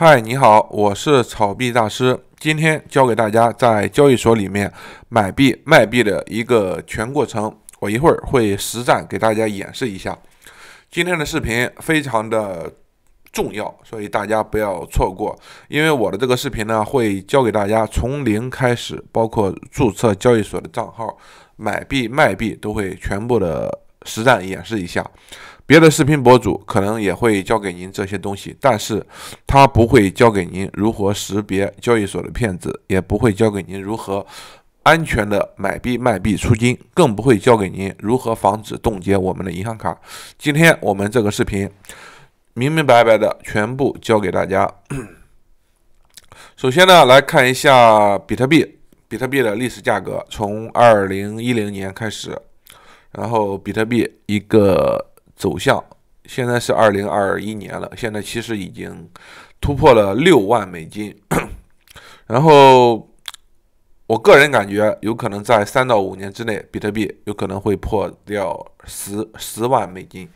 嗨，你好，我是炒币大师。今天教给大家在交易所里面买币卖币的一个全过程，我一会儿会实战给大家演示一下。今天的视频非常的重要，所以大家不要错过。因为我的这个视频呢，会教给大家从零开始，包括注册交易所的账号、买币卖币，都会全部的实战演示一下。别的视频博主可能也会教给您这些东西，但是他不会教给您如何识别交易所的骗子，也不会教给您如何安全的买币卖币出金，更不会教给您如何防止冻结我们的银行卡。今天我们这个视频明明白白的全部教给大家。首先呢，来看一下比特币，比特币的历史价格从二零一零年开始，然后比特币一个。走向现在是二零二一年了，现在其实已经突破了六万美金，然后我个人感觉有可能在三到五年之内，比特币有可能会破掉十十万美金，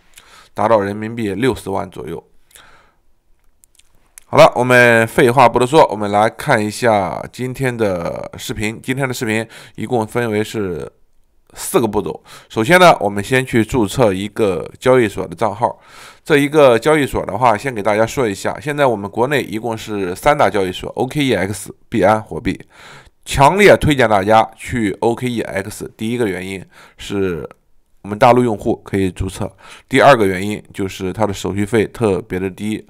达到人民币六十万左右。好了，我们废话不多说，我们来看一下今天的视频。今天的视频一共分为是。四个步骤，首先呢，我们先去注册一个交易所的账号。这一个交易所的话，先给大家说一下，现在我们国内一共是三大交易所，OKEX、币安货币。强烈推荐大家去 OKEX，第一个原因是，我们大陆用户可以注册；第二个原因就是它的手续费特别的低。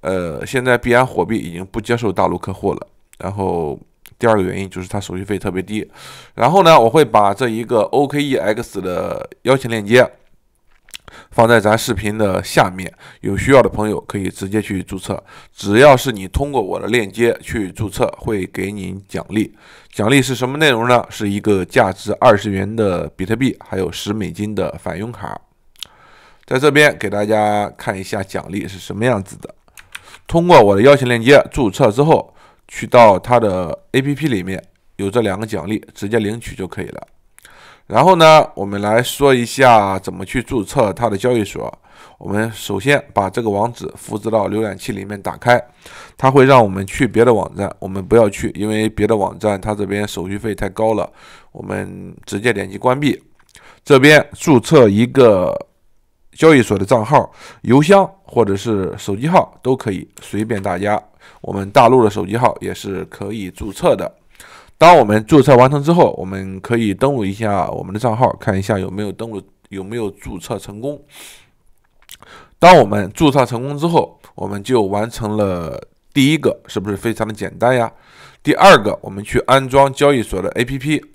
呃，现在币安货币已经不接受大陆客户了，然后。第二个原因就是它手续费特别低，然后呢，我会把这一个 OKEX 的邀请链接放在咱视频的下面，有需要的朋友可以直接去注册。只要是你通过我的链接去注册，会给你奖励。奖励是什么内容呢？是一个价值二十元的比特币，还有十美金的返佣卡。在这边给大家看一下奖励是什么样子的。通过我的邀请链接注册之后。去到它的 A P P 里面有这两个奖励，直接领取就可以了。然后呢，我们来说一下怎么去注册它的交易所。我们首先把这个网址复制到浏览器里面打开，它会让我们去别的网站，我们不要去，因为别的网站它这边手续费太高了。我们直接点击关闭，这边注册一个。交易所的账号、邮箱或者是手机号都可以，随便大家。我们大陆的手机号也是可以注册的。当我们注册完成之后，我们可以登录一下我们的账号，看一下有没有登录，有没有注册成功。当我们注册成功之后，我们就完成了第一个，是不是非常的简单呀？第二个，我们去安装交易所的 APP。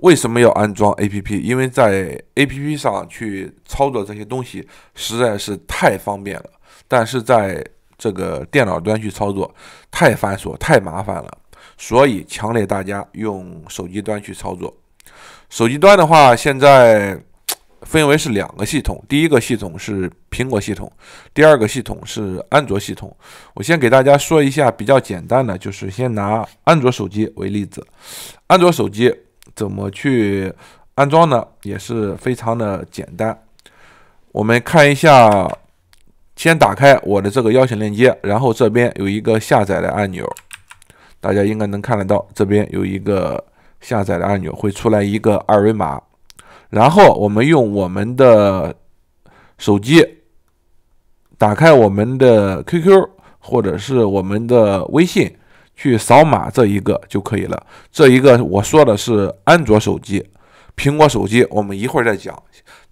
为什么要安装 A P P？因为在 A P P 上去操作这些东西实在是太方便了，但是在这个电脑端去操作太繁琐、太麻烦了，所以强烈大家用手机端去操作。手机端的话，现在分为是两个系统，第一个系统是苹果系统，第二个系统是安卓系统。我先给大家说一下比较简单的，就是先拿安卓手机为例子，安卓手机。怎么去安装呢？也是非常的简单。我们看一下，先打开我的这个邀请链接，然后这边有一个下载的按钮，大家应该能看得到，这边有一个下载的按钮，会出来一个二维码。然后我们用我们的手机打开我们的 QQ 或者是我们的微信。去扫码这一个就可以了，这一个我说的是安卓手机，苹果手机我们一会儿再讲。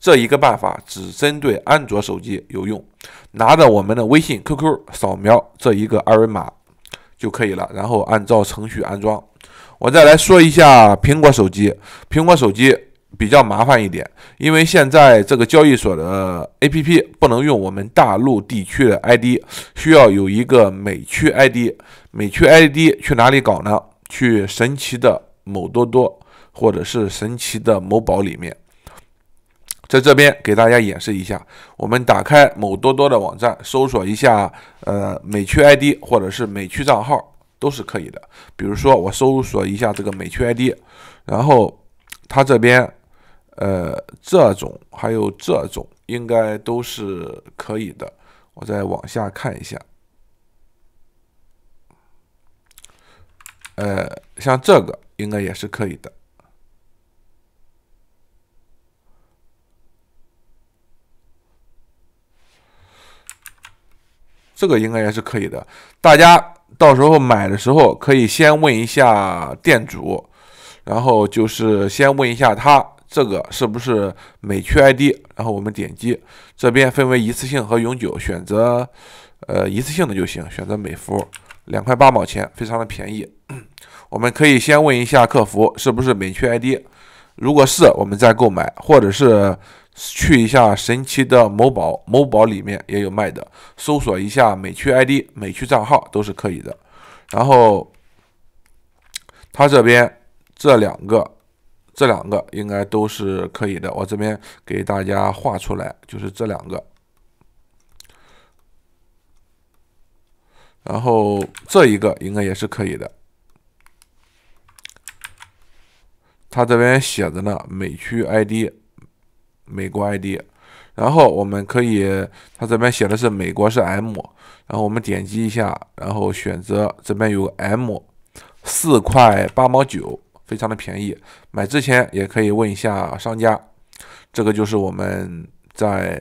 这一个办法只针对安卓手机有用，拿着我们的微信、QQ 扫描这一个二维码就可以了，然后按照程序安装。我再来说一下苹果手机，苹果手机。比较麻烦一点，因为现在这个交易所的 A P P 不能用我们大陆地区的 I D，需要有一个美区 I D。美区 I D 去哪里搞呢？去神奇的某多多，或者是神奇的某宝里面。在这边给大家演示一下，我们打开某多多的网站，搜索一下，呃，美区 I D 或者是美区账号都是可以的。比如说我搜索一下这个美区 I D，然后它这边。呃，这种还有这种应该都是可以的。我再往下看一下。呃，像这个应该也是可以的。这个应该也是可以的。大家到时候买的时候可以先问一下店主，然后就是先问一下他。这个是不是美区 ID？然后我们点击这边分为一次性和永久，选择呃一次性的就行。选择美服两块八毛钱，非常的便宜。我们可以先问一下客服是不是美区 ID，如果是我们再购买，或者是去一下神奇的某宝，某宝里面也有卖的，搜索一下美区 ID、美区账号都是可以的。然后他这边这两个。这两个应该都是可以的，我这边给大家画出来，就是这两个，然后这一个应该也是可以的。它这边写着呢，美区 ID，美国 ID，然后我们可以，它这边写的是美国是 M，然后我们点击一下，然后选择这边有 M，四块八毛九。非常的便宜，买之前也可以问一下商家。这个就是我们在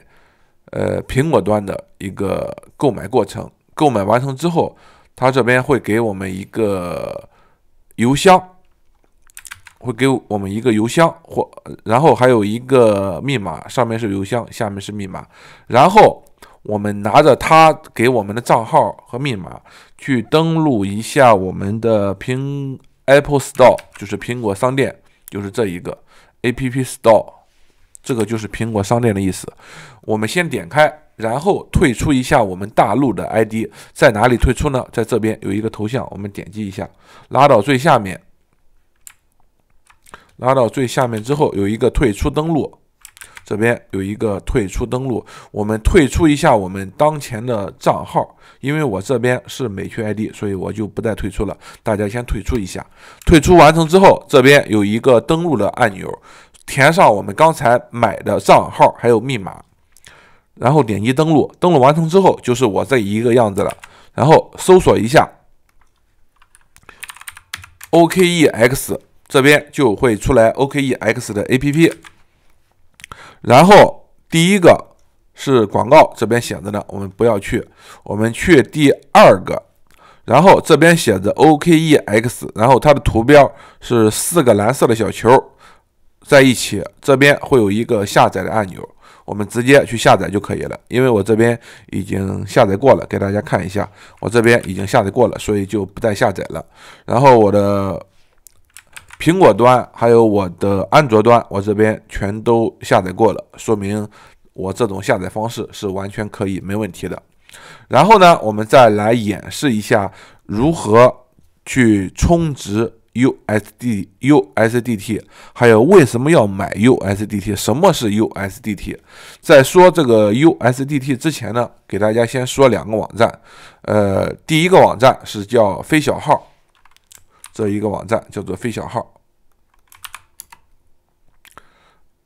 呃苹果端的一个购买过程。购买完成之后，他这边会给我们一个邮箱，会给我们一个邮箱，或然后还有一个密码，上面是邮箱，下面是密码。然后我们拿着他给我们的账号和密码去登录一下我们的苹。Apple Store 就是苹果商店，就是这一个 App Store，这个就是苹果商店的意思。我们先点开，然后退出一下我们大陆的 ID，在哪里退出呢？在这边有一个头像，我们点击一下，拉到最下面，拉到最下面之后有一个退出登录。这边有一个退出登录，我们退出一下我们当前的账号，因为我这边是美区 ID，所以我就不再退出了。大家先退出一下，退出完成之后，这边有一个登录的按钮，填上我们刚才买的账号还有密码，然后点击登录，登录完成之后就是我这一个样子了。然后搜索一下 OKEX，这边就会出来 OKEX 的 APP。然后第一个是广告，这边写着呢，我们不要去，我们去第二个。然后这边写着 O K E X，然后它的图标是四个蓝色的小球在一起，这边会有一个下载的按钮，我们直接去下载就可以了。因为我这边已经下载过了，给大家看一下，我这边已经下载过了，所以就不再下载了。然后我的。苹果端还有我的安卓端，我这边全都下载过了，说明我这种下载方式是完全可以没问题的。然后呢，我们再来演示一下如何去充值 USDT，u s d 还有为什么要买 USDT，什么是 USDT。在说这个 USDT 之前呢，给大家先说两个网站，呃，第一个网站是叫飞小号。这一个网站叫做飞小号，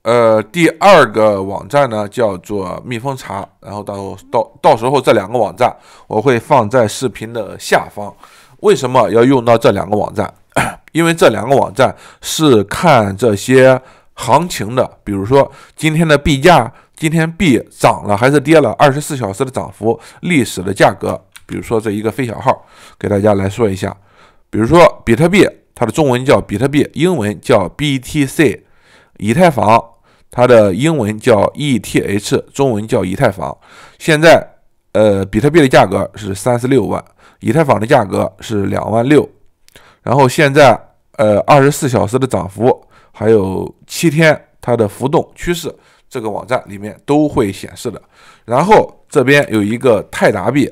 呃，第二个网站呢叫做蜜蜂查，然后到到到时候这两个网站我会放在视频的下方。为什么要用到这两个网站？因为这两个网站是看这些行情的，比如说今天的币价，今天币涨了还是跌了，二十四小时的涨幅、历史的价格，比如说这一个飞小号给大家来说一下。比如说，比特币，它的中文叫比特币，英文叫 BTC；以太坊，它的英文叫 ETH，中文叫以太坊。现在，呃，比特币的价格是三十六万，以太坊的价格是两万六。然后现在，呃，二十四小时的涨幅，还有七天它的浮动趋势，这个网站里面都会显示的。然后这边有一个泰达币，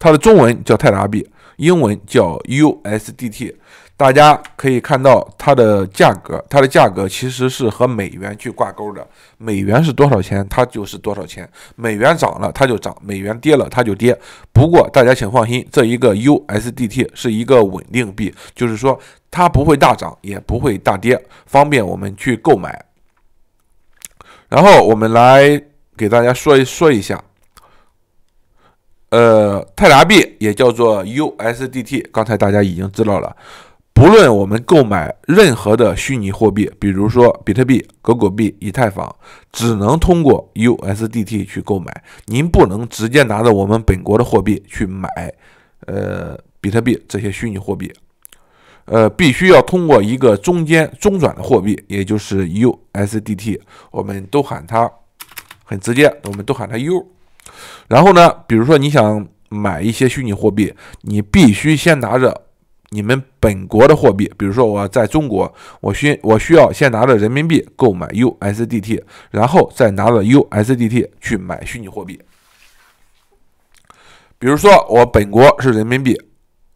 它的中文叫泰达币。英文叫 USDT，大家可以看到它的价格，它的价格其实是和美元去挂钩的，美元是多少钱，它就是多少钱，美元涨了它就涨，美元跌了它就跌。不过大家请放心，这一个 USDT 是一个稳定币，就是说它不会大涨，也不会大跌，方便我们去购买。然后我们来给大家说一说一下。呃，泰达币也叫做 USDT，刚才大家已经知道了。不论我们购买任何的虚拟货币，比如说比特币、狗狗币、以太坊，只能通过 USDT 去购买。您不能直接拿着我们本国的货币去买，呃，比特币这些虚拟货币，呃，必须要通过一个中间中转的货币，也就是 USDT，我们都喊它很直接，我们都喊它 U。然后呢？比如说你想买一些虚拟货币，你必须先拿着你们本国的货币。比如说我在中国，我需我需要先拿着人民币购买 USDT，然后再拿着 USDT 去买虚拟货币。比如说我本国是人民币，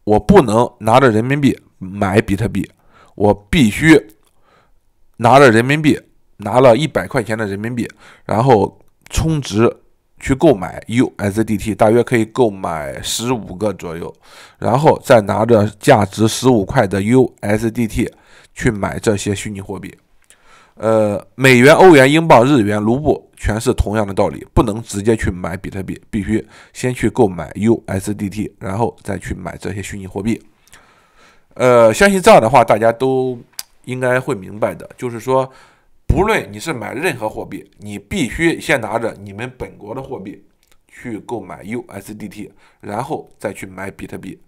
我不能拿着人民币买比特币，我必须拿着人民币，拿了一百块钱的人民币，然后充值。去购买 USDT，大约可以购买十五个左右，然后再拿着价值十五块的 USDT 去买这些虚拟货币。呃，美元、欧元、英镑、日元、卢布，全是同样的道理，不能直接去买比特币，必须先去购买 USDT，然后再去买这些虚拟货币。呃，相信这样的话，大家都应该会明白的，就是说。不论你是买任何货币，你必须先拿着你们本国的货币去购买 USDT，然后再去买比特币。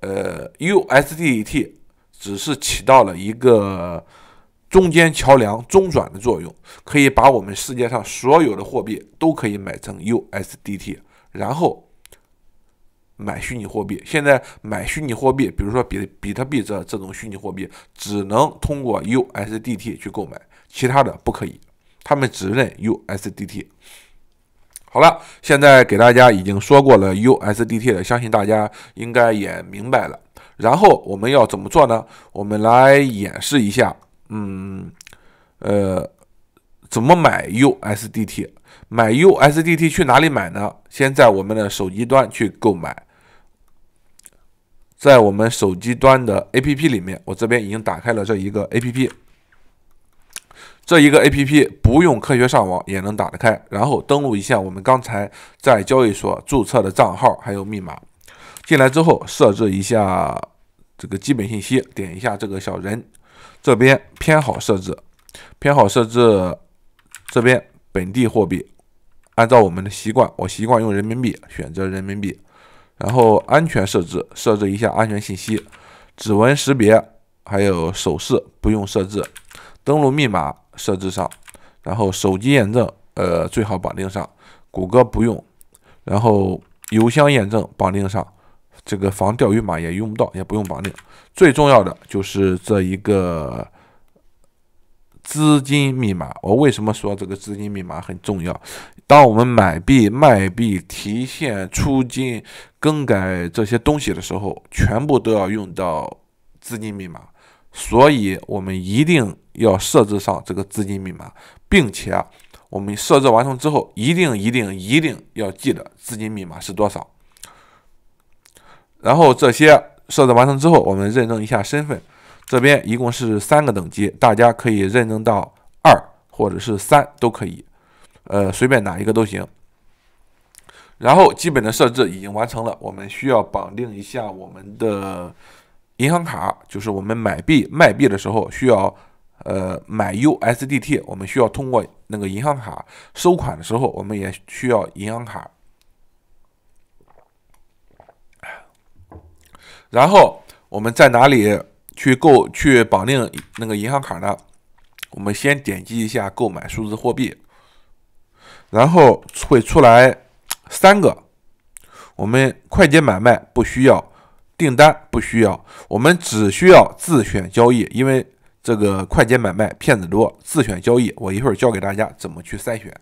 呃，USDT 只是起到了一个中间桥梁、中转的作用，可以把我们世界上所有的货币都可以买成 USDT，然后买虚拟货币。现在买虚拟货币，比如说比比特币这这种虚拟货币，只能通过 USDT 去购买。其他的不可以，他们只认 USDT。好了，现在给大家已经说过了 USDT 了，相信大家应该也明白了。然后我们要怎么做呢？我们来演示一下，嗯，呃，怎么买 USDT？买 USDT 去哪里买呢？先在我们的手机端去购买，在我们手机端的 APP 里面，我这边已经打开了这一个 APP。这一个 A P P 不用科学上网也能打得开，然后登录一下我们刚才在交易所注册的账号还有密码。进来之后设置一下这个基本信息，点一下这个小人，这边偏好设置，偏好设置这边本地货币，按照我们的习惯，我习惯用人民币，选择人民币。然后安全设置，设置一下安全信息，指纹识别还有手势不用设置，登录密码。设置上，然后手机验证，呃，最好绑定上。谷歌不用，然后邮箱验证绑定上。这个防钓鱼码也用不到，也不用绑定。最重要的就是这一个资金密码。我为什么说这个资金密码很重要？当我们买币、卖币、提现、出金、更改这些东西的时候，全部都要用到资金密码。所以我们一定要设置上这个资金密码，并且我们设置完成之后，一定一定一定要记得资金密码是多少。然后这些设置完成之后，我们认证一下身份，这边一共是三个等级，大家可以认证到二或者是三都可以，呃，随便哪一个都行。然后基本的设置已经完成了，我们需要绑定一下我们的。银行卡就是我们买币卖币的时候需要，呃，买 USDT，我们需要通过那个银行卡收款的时候，我们也需要银行卡。然后我们在哪里去购去绑定那个银行卡呢？我们先点击一下购买数字货币，然后会出来三个，我们快捷买卖不需要。订单不需要，我们只需要自选交易，因为这个快捷买卖骗子多，自选交易我一会儿教给大家怎么去筛选。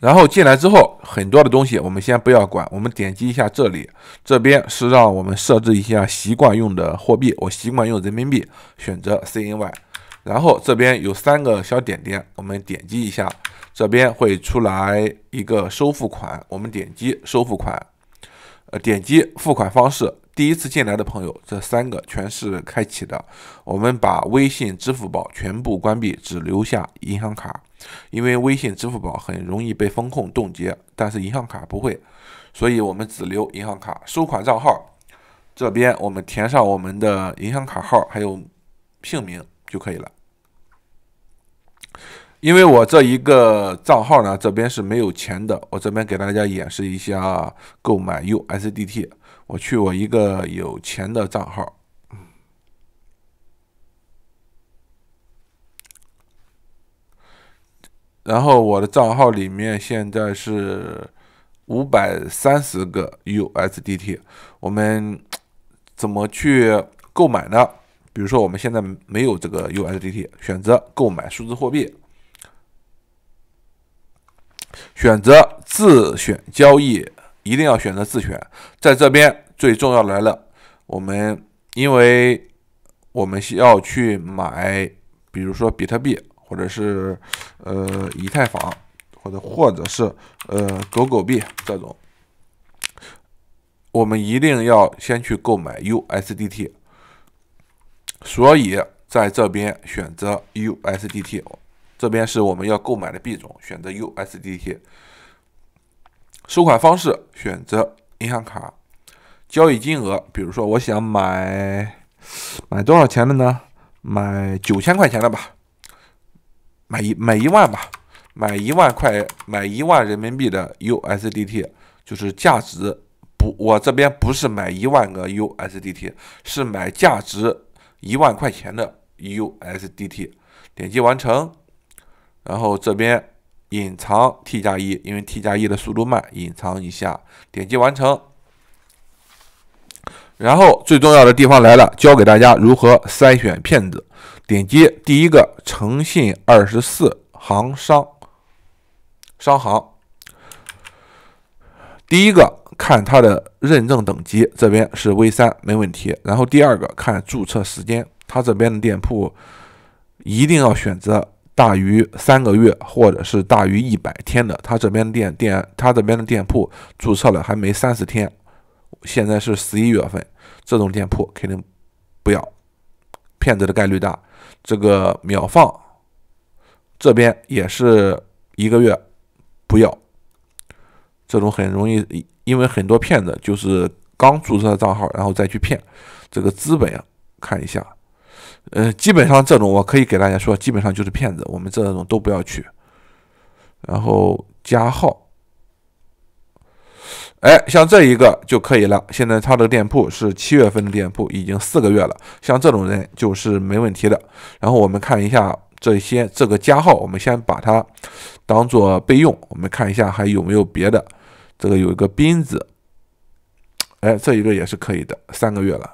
然后进来之后，很多的东西我们先不要管，我们点击一下这里，这边是让我们设置一下习惯用的货币，我习惯用人民币，选择 CNY，然后这边有三个小点点，我们点击一下，这边会出来一个收付款，我们点击收付款。呃，点击付款方式。第一次进来的朋友，这三个全是开启的。我们把微信、支付宝全部关闭，只留下银行卡。因为微信、支付宝很容易被风控冻结，但是银行卡不会，所以我们只留银行卡收款账号。这边我们填上我们的银行卡号还有姓名就可以了。因为我这一个账号呢，这边是没有钱的。我这边给大家演示一下购买 USDT。我去我一个有钱的账号，然后我的账号里面现在是五百三十个 USDT。我们怎么去购买呢？比如说我们现在没有这个 USDT，选择购买数字货币。选择自选交易，一定要选择自选。在这边最重要来了，我们因为我们需要去买，比如说比特币，或者是呃以太坊，或者或者是呃狗狗币这种，我们一定要先去购买 USDT。所以在这边选择 USDT。这边是我们要购买的币种，选择 USDT，收款方式选择银行卡，交易金额，比如说我想买买多少钱的呢？买九千块钱的吧，买一买一万吧，买一万块买一万人民币的 USDT，就是价值不，我这边不是买一万个 USDT，是买价值一万块钱的 USDT，点击完成。然后这边隐藏 T 加一，因为 T 加一的速度慢，隐藏一下。点击完成。然后最重要的地方来了，教给大家如何筛选骗子。点击第一个诚信二十四行商商行。第一个看它的认证等级，这边是 V 三，没问题。然后第二个看注册时间，它这边的店铺一定要选择。大于三个月，或者是大于一百天的，他这边店店，他这边的店铺注册了还没三十天，现在是十一月份，这种店铺肯定不要，骗子的概率大。这个秒放这边也是一个月不要，这种很容易，因为很多骗子就是刚注册账号，然后再去骗这个资本呀，看一下。呃，基本上这种我可以给大家说，基本上就是骗子，我们这种都不要去。然后加号，哎，像这一个就可以了。现在他的店铺是七月份的店铺，已经四个月了。像这种人就是没问题的。然后我们看一下这些这个加号，我们先把它当做备用。我们看一下还有没有别的，这个有一个斌子，哎，这一个也是可以的，三个月了。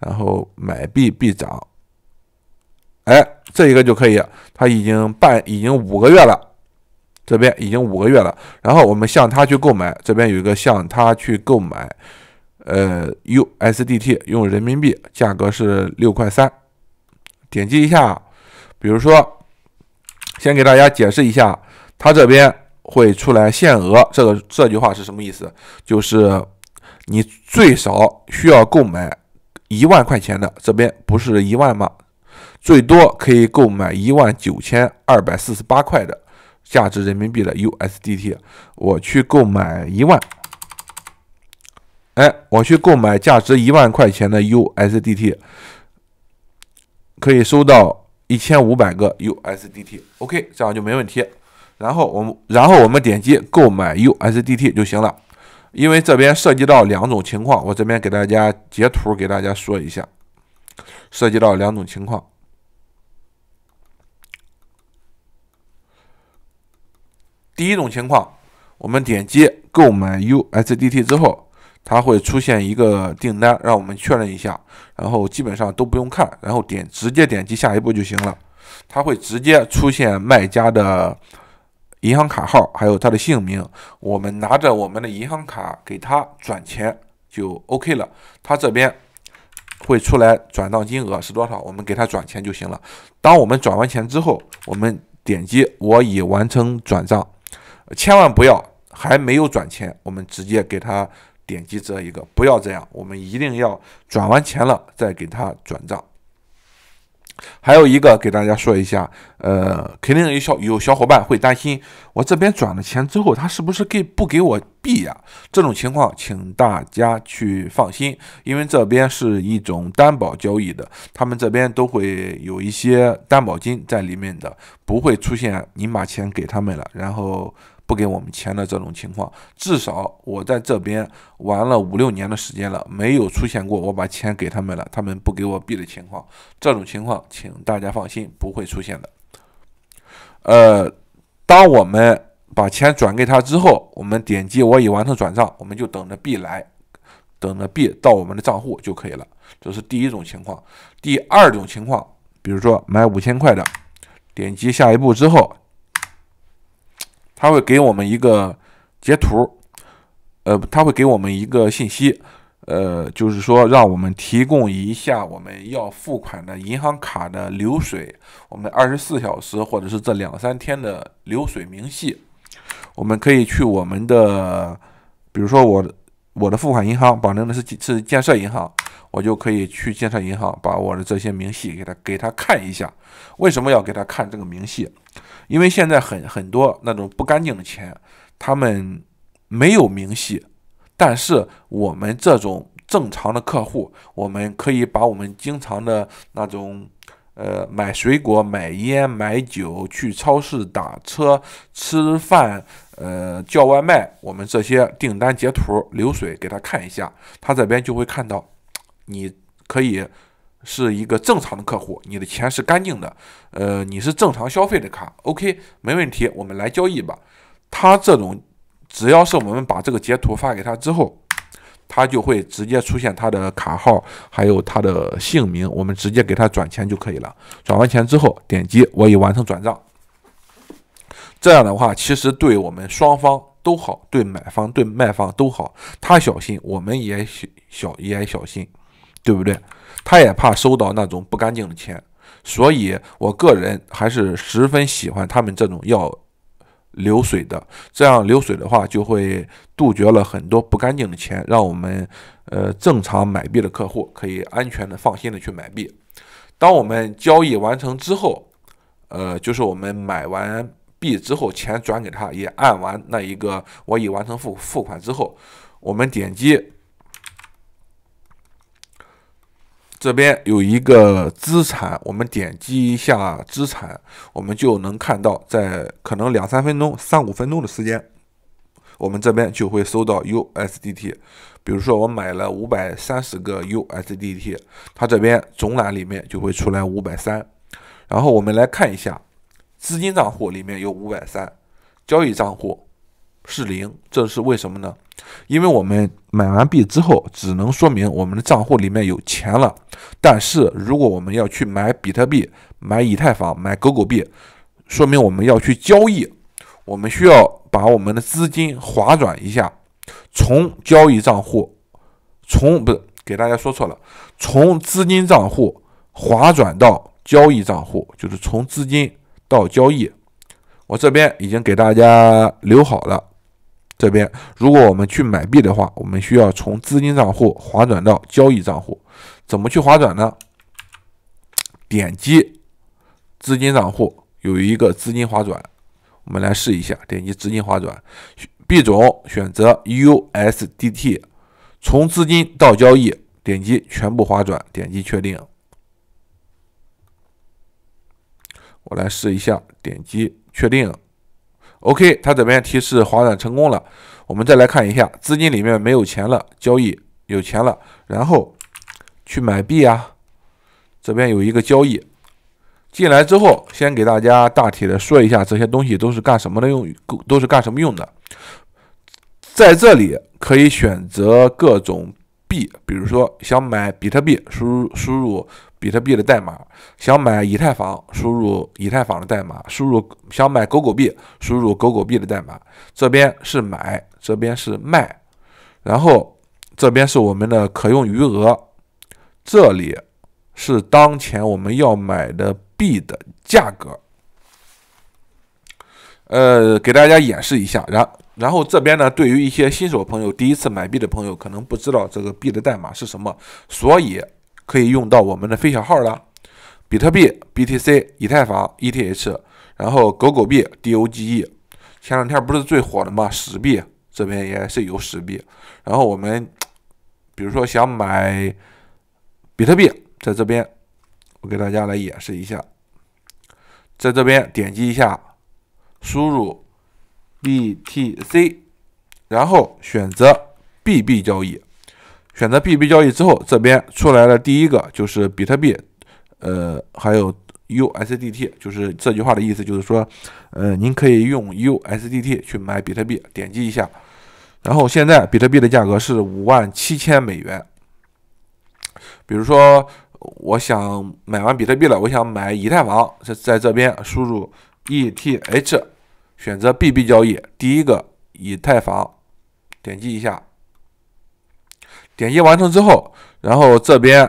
然后买币必涨。哎，这一个就可以，他已经办已经五个月了，这边已经五个月了。然后我们向他去购买，这边有一个向他去购买，呃，USDT 用人民币，价格是六块三。点击一下，比如说，先给大家解释一下，他这边会出来限额，这个这句话是什么意思？就是你最少需要购买一万块钱的，这边不是一万吗？最多可以购买一万九千二百四十八块的，价值人民币的 USDT。我去购买一万，哎，我去购买价值一万块钱的 USDT，可以收到一千五百个 USDT。OK，这样就没问题。然后我们，然后我们点击购买 USDT 就行了。因为这边涉及到两种情况，我这边给大家截图给大家说一下。涉及到两种情况。第一种情况，我们点击购买 USDT 之后，它会出现一个订单，让我们确认一下，然后基本上都不用看，然后点直接点击下一步就行了。它会直接出现卖家的银行卡号，还有他的姓名，我们拿着我们的银行卡给他转钱就 OK 了。他这边。会出来转账金额是多少？我们给他转钱就行了。当我们转完钱之后，我们点击我已完成转账。千万不要还没有转钱，我们直接给他点击这一个，不要这样。我们一定要转完钱了再给他转账。还有一个给大家说一下，呃，肯定有小有小伙伴会担心，我这边转了钱之后，他是不是给不给我币呀？这种情况，请大家去放心，因为这边是一种担保交易的，他们这边都会有一些担保金在里面的，不会出现您把钱给他们了，然后。不给我们钱的这种情况，至少我在这边玩了五六年的时间了，没有出现过我把钱给他们了，他们不给我币的情况。这种情况，请大家放心，不会出现的。呃，当我们把钱转给他之后，我们点击“我已完成转账”，我们就等着币来，等着币到我们的账户就可以了。这是第一种情况。第二种情况，比如说买五千块的，点击下一步之后。他会给我们一个截图，呃，他会给我们一个信息，呃，就是说让我们提供一下我们要付款的银行卡的流水，我们二十四小时或者是这两三天的流水明细，我们可以去我们的，比如说我我的付款银行绑定的是是建设银行，我就可以去建设银行把我的这些明细给他给他看一下，为什么要给他看这个明细？因为现在很很多那种不干净的钱，他们没有明细，但是我们这种正常的客户，我们可以把我们经常的那种，呃，买水果、买烟、买酒、去超市、打车、吃饭、呃，叫外卖，我们这些订单截图流水给他看一下，他这边就会看到，你可以。是一个正常的客户，你的钱是干净的，呃，你是正常消费的卡，OK，没问题，我们来交易吧。他这种，只要是我们把这个截图发给他之后，他就会直接出现他的卡号，还有他的姓名，我们直接给他转钱就可以了。转完钱之后，点击我已完成转账。这样的话，其实对我们双方都好，对买方对卖方都好。他小心，我们也小也小心，对不对？他也怕收到那种不干净的钱，所以我个人还是十分喜欢他们这种要流水的，这样流水的话就会杜绝了很多不干净的钱，让我们呃正常买币的客户可以安全的、放心的去买币。当我们交易完成之后，呃，就是我们买完币之后，钱转给他，也按完那一个我已完成付付款之后，我们点击。这边有一个资产，我们点击一下资产，我们就能看到，在可能两三分钟、三五分钟的时间，我们这边就会收到 USDT。比如说，我买了五百三十个 USDT，它这边总览里面就会出来五百三。然后我们来看一下，资金账户里面有五百三，交易账户。是零，这是为什么呢？因为我们买完币之后，只能说明我们的账户里面有钱了。但是如果我们要去买比特币、买以太坊、买狗狗币，说明我们要去交易，我们需要把我们的资金划转一下，从交易账户，从不是给大家说错了，从资金账户划转到交易账户，就是从资金到交易。我这边已经给大家留好了。这边，如果我们去买币的话，我们需要从资金账户划转到交易账户。怎么去划转呢？点击资金账户有一个资金划转，我们来试一下。点击资金划转，币种选择 USDT，从资金到交易，点击全部划转，点击确定。我来试一下，点击确定。OK，它这边提示划转成功了。我们再来看一下，资金里面没有钱了，交易有钱了，然后去买币啊。这边有一个交易进来之后，先给大家大体的说一下这些东西都是干什么的，用都是干什么用的。在这里可以选择各种币，比如说想买比特币，输入输入。比特币的代码，想买以太坊，输入以太坊的代码；输入想买狗狗币，输入狗狗币的代码。这边是买，这边是卖，然后这边是我们的可用余额，这里是当前我们要买的币的价格。呃，给大家演示一下。然然后这边呢，对于一些新手朋友，第一次买币的朋友，可能不知道这个币的代码是什么，所以。可以用到我们的飞小号了，比特币 （BTC）、以太坊 （ETH），然后狗狗币 （DOGE）。前两天不是最火的嘛？屎币这边也是有屎币。然后我们比如说想买比特币，在这边我给大家来演示一下，在这边点击一下，输入 BTC，然后选择 BB 交易。选择 BB 交易之后，这边出来了第一个就是比特币，呃，还有 USDT。就是这句话的意思，就是说，呃，您可以用 USDT 去买比特币，点击一下。然后现在比特币的价格是五万七千美元。比如说，我想买完比特币了，我想买以太坊，在在这边输入 ETH，选择 BB 交易，第一个以太坊，点击一下。点击完成之后，然后这边，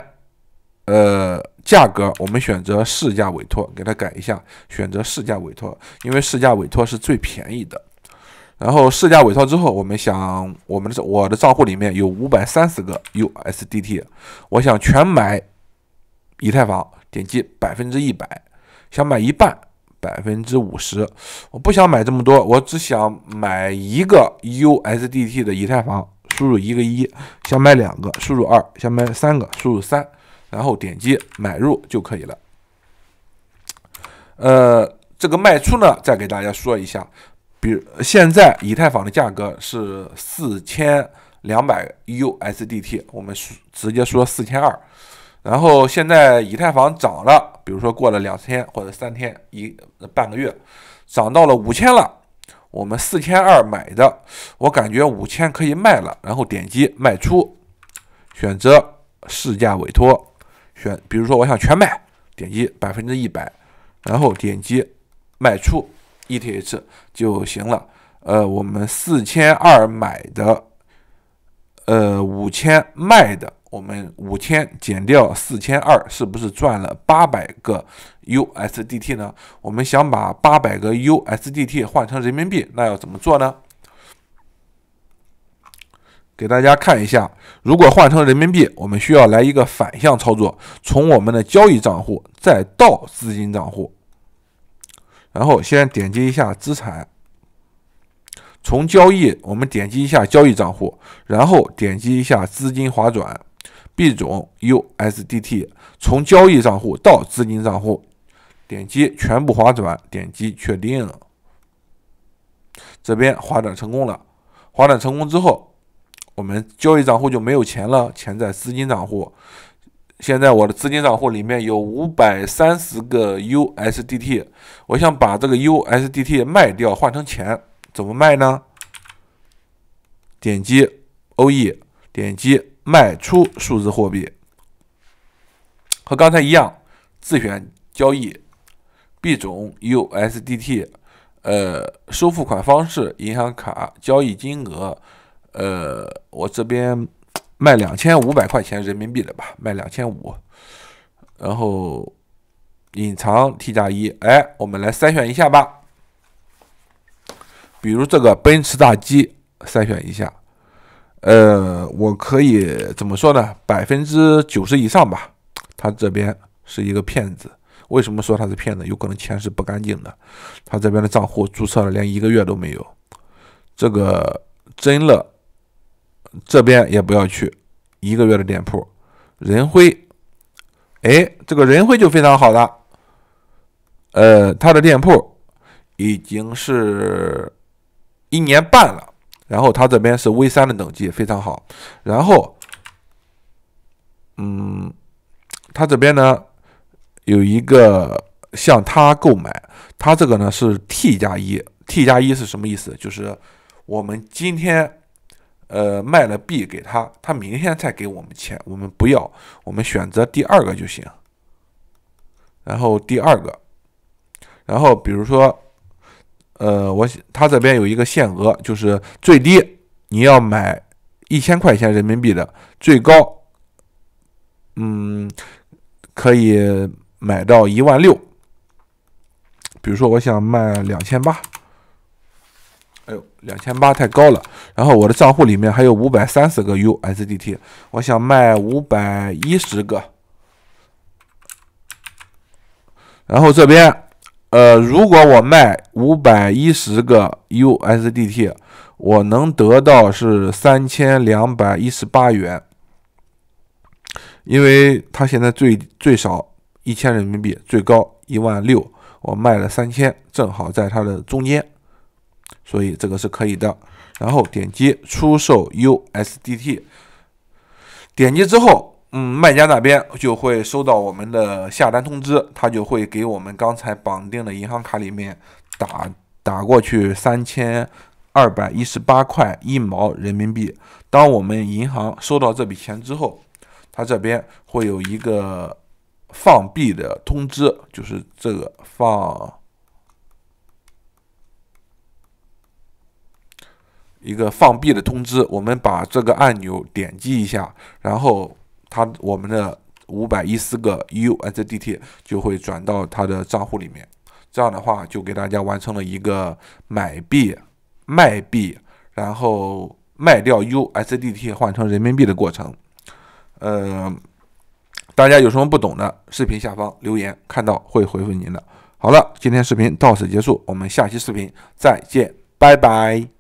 呃，价格我们选择市价委托，给它改一下，选择市价委托，因为市价委托是最便宜的。然后市价委托之后，我们想，我们的我的账户里面有五百三十个 USDT，我想全买以太坊，点击百分之一百，想买一半百分之五十，我不想买这么多，我只想买一个 USDT 的以太坊。输入一个一，想买两个，输入二，想买三个，输入三，然后点击买入就可以了。呃，这个卖出呢，再给大家说一下，比如现在以太坊的价格是四千两百 USDT，我们直接说四千二。然后现在以太坊涨了，比如说过了两天或者三天一半个月，涨到了五千了。我们四千二买的，我感觉五千可以卖了，然后点击卖出，选择市价委托，选，比如说我想全卖，点击百分之一百，然后点击卖出 ETH 就行了。呃，我们四千二买的，呃五千卖的。我们五千减掉四千二，是不是赚了八百个 USDT 呢？我们想把八百个 USDT 换成人民币，那要怎么做呢？给大家看一下，如果换成人民币，我们需要来一个反向操作，从我们的交易账户再到资金账户，然后先点击一下资产，从交易我们点击一下交易账户，然后点击一下资金划转。币种 USDT 从交易账户到资金账户，点击全部划转，点击确定。这边划转成功了。划转成功之后，我们交易账户就没有钱了，钱在资金账户。现在我的资金账户里面有五百三十个 USDT，我想把这个 USDT 卖掉换成钱，怎么卖呢？点击 OE，点击。卖出数字货币，和刚才一样，自选交易币种 USDT，呃，收付款方式银行卡，交易金额，呃，我这边卖两千五百块钱人民币的吧，卖两千五，然后隐藏 T 加一，哎，我们来筛选一下吧，比如这个奔驰大 G，筛选一下。呃，我可以怎么说呢？百分之九十以上吧。他这边是一个骗子。为什么说他是骗子？有可能钱是不干净的。他这边的账户注册了连一个月都没有。这个真乐这边也不要去，一个月的店铺。仁辉，哎，这个仁辉就非常好了。呃，他的店铺已经是一年半了。然后他这边是 V 三的等级非常好，然后，嗯，他这边呢有一个向他购买，他这个呢是 T 加一，T 加一是什么意思？就是我们今天呃卖了币给他，他明天再给我们钱，我们不要，我们选择第二个就行。然后第二个，然后比如说。呃，我他这边有一个限额，就是最低你要买一千块钱人民币的，最高，嗯，可以买到一万六。比如说我想卖两千八，哎呦，两千八太高了。然后我的账户里面还有五百三十个 USDT，我想卖五百一十个，然后这边。呃，如果我卖五百一十个 USDT，我能得到是三千两百一十八元，因为它现在最最少一千人民币，最高一万六，我卖了三千，正好在它的中间，所以这个是可以的。然后点击出售 USDT，点击之后。嗯，卖家那边就会收到我们的下单通知，他就会给我们刚才绑定的银行卡里面打打过去三千二百一十八块一毛人民币。当我们银行收到这笔钱之后，他这边会有一个放币的通知，就是这个放一个放币的通知，我们把这个按钮点击一下，然后。他我们的五百一十个 USDT 就会转到他的账户里面，这样的话就给大家完成了一个买币、卖币，然后卖掉 USDT 换成人民币的过程。呃，大家有什么不懂的，视频下方留言，看到会回复您的。好了，今天视频到此结束，我们下期视频再见，拜拜。